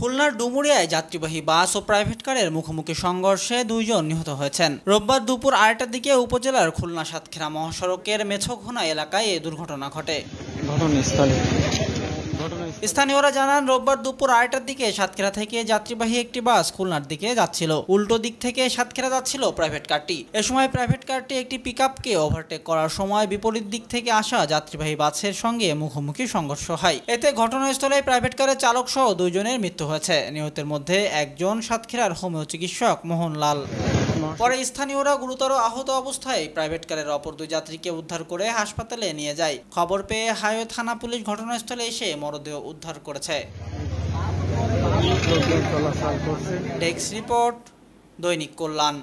খুলনার ডুমুরিয়ায় যাত্রীবাহী বাস ও প্রাইভেট কারের মুখোমুখি সংঘর্ষে দুইজন নিহত হয়েছেন রোববার দুপুর আড়াইটার দিকে উপজেলার খুলনা সাতক্ষীরা মহাসড়কের মেছঘোনা এলাকায় এ দুর্ঘটনা ঘটে স্থানীয়রা জানান রোববার দুপুর আড়াইটার দিকে সাতক্ষীরা থেকে যাত্রীবাহী একটি বাস খুলনার দিকে যাচ্ছিল উল্টো দিক থেকে সাতক্ষীরা যাচ্ছিল প্রাইভেট কারটি এ সময় প্রাইভেট কারটি একটি পিকআপকে ওভারটেক করার সময় বিপরীত দিক থেকে আসা যাত্রীবাহী বাসের সঙ্গে মুখোমুখি সংঘর্ষ হয় এতে ঘটনাস্থলে প্রাইভেট কারের চালক সহ দুইজনের মৃত্যু হয়েছে নিহতের মধ্যে একজন সাতক্ষীরার হোমিও চিকিৎসক মোহনলাল পরে স্থানীয়রা গুরুতর আহত অবস্থায় প্রাইভেট কারের অপর দুই যাত্রীকে উদ্ধার করে হাসপাতালে নিয়ে যায় খবর পেয়ে হাইওয়ে থানা পুলিশ ঘটনাস্থলে এসে মরদেহ উদ্ধার করেছে ডেস্ক রিপোর্ট দৈনিক কল্যাণ